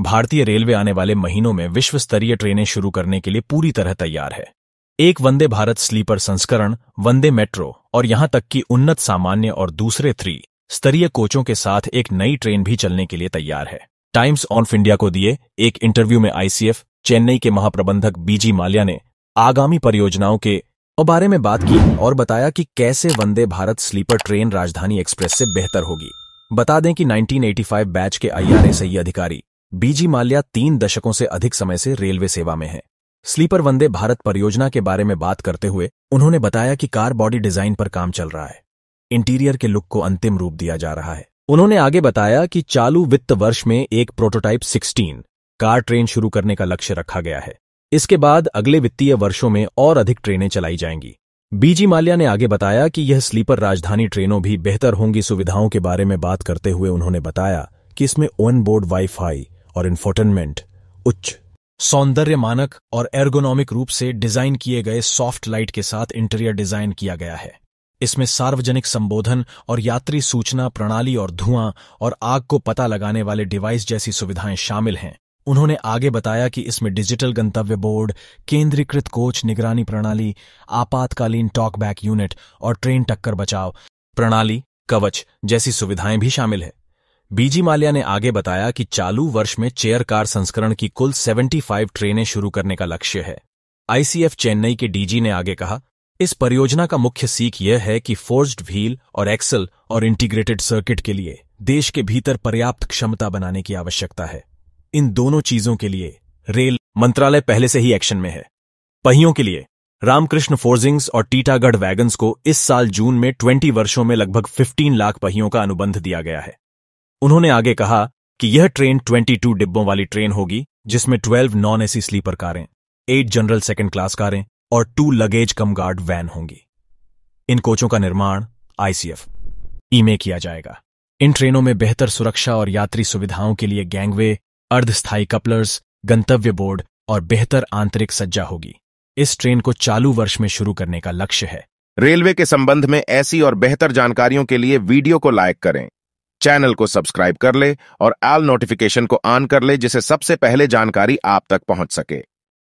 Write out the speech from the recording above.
भारतीय रेलवे आने वाले महीनों में विश्व स्तरीय ट्रेनें शुरू करने के लिए पूरी तरह तैयार है एक वंदे भारत स्लीपर संस्करण वंदे मेट्रो और यहां तक कि उन्नत सामान्य और दूसरे थ्री स्तरीय कोचों के साथ एक नई ट्रेन भी चलने के लिए तैयार है टाइम्स ऑफ इंडिया को दिए एक इंटरव्यू में आईसीएफ चेन्नई के महाप्रबंधक बीजी माल्या ने आगामी परियोजनाओं के बारे में बात की और बताया कि कैसे Vande Bharat sleeper train Rajdhani express से बेहतर होगी बता दें कि 1985 बैच के आईआरए से अधिकारी बीजी माल्या तीन दशकों से अधिक समय से रेलवे सेवा में है स्लीपर वंदे भारत परियोजना के बारे में बात करते हुए उन्होंने बताया कि कार बॉडी डिजाइन पर काम चल रहा है इंटीरियर के लुक को अंतिम रूप दिया जा रहा है उन्होंने आगे बताया कि चालू वित्त वर्ष में एक प्रोटोटाइप 16 कार ट्रेन शुरू करने का लक्ष्य रखा गया है इसके बाद अगले वित्तीय वर्षों में और अधिक ट्रेनें चलाई जाएंगी बीजी माल्या ने आगे बताया कि यह स्लीपर राजधानी ट्रेनों भी बेहतर होंगी सुविधाओं के बारे में बात करते हुए उन्होंने बताया कि इसमें ओन बोर्ड वाईफाई और इन्फोटेनमेंट उच्च सौंदर्य मानक और एर्गोनॉमिक रूप से डिजाइन किए गए सॉफ्ट लाइट के साथ इंटीरियर डिजाइन किया गया है इसमें सार्वजनिक संबोधन और यात्री सूचना प्रणाली और धुआं और आग को पता लगाने वाले डिवाइस जैसी सुविधाएं शामिल हैं उन्होंने आगे बताया कि इसमें डिजिटल गंतव्य बोर्ड केंद्रीकृत कोच निगरानी प्रणाली आपातकालीन टॉकबैक यूनिट और ट्रेन टक्कर बचाव प्रणाली कवच जैसी सुविधाएं भी शामिल है बीजी माल्या ने आगे बताया कि चालू वर्ष में चेयर कार संस्करण की कुल 75 ट्रेनें शुरू करने का लक्ष्य है आईसीएफ चेन्नई के डीजी ने आगे कहा इस परियोजना का मुख्य सीख यह है कि फोर्स्ड व्हील और एक्सल और इंटीग्रेटेड सर्किट के लिए देश के भीतर पर्याप्त क्षमता बनाने की आवश्यकता है इन दोनों चीजों के लिए रेल मंत्रालय पहले से ही एक्शन में है पहियों के लिए रामकृष्ण फोर्जिंग्स और टीटागढ़ वैगन्स को इस साल जून में 20 वर्षों में लगभग 15 लाख पहियों का अनुबंध दिया गया है उन्होंने आगे कहा कि यह ट्रेन 22 डिब्बों वाली ट्रेन होगी जिसमें 12 नॉन एसी स्लीपर कारें एट जनरल सेकेंड क्लास कारें और two luggage cum guard van होंगी इन कोचों का निर्माण आईसीएफ ईमे किया जाएगा इन ट्रेनों में बेहतर सुरक्षा और यात्री सुविधाओं के लिए गैंगवे अर्धस्थायी कपलर्स गंतव्य बोर्ड और बेहतर आंतरिक सज्जा होगी इस ट्रेन को चालू वर्ष में शुरू करने का लक्ष्य है रेलवे के संबंध में ऐसी और बेहतर जानकारियों के लिए वीडियो को लाइक करें चैनल को सब्सक्राइब कर ले और एल नोटिफिकेशन को ऑन कर ले जिसे सबसे पहले जानकारी आप तक पहुंच सके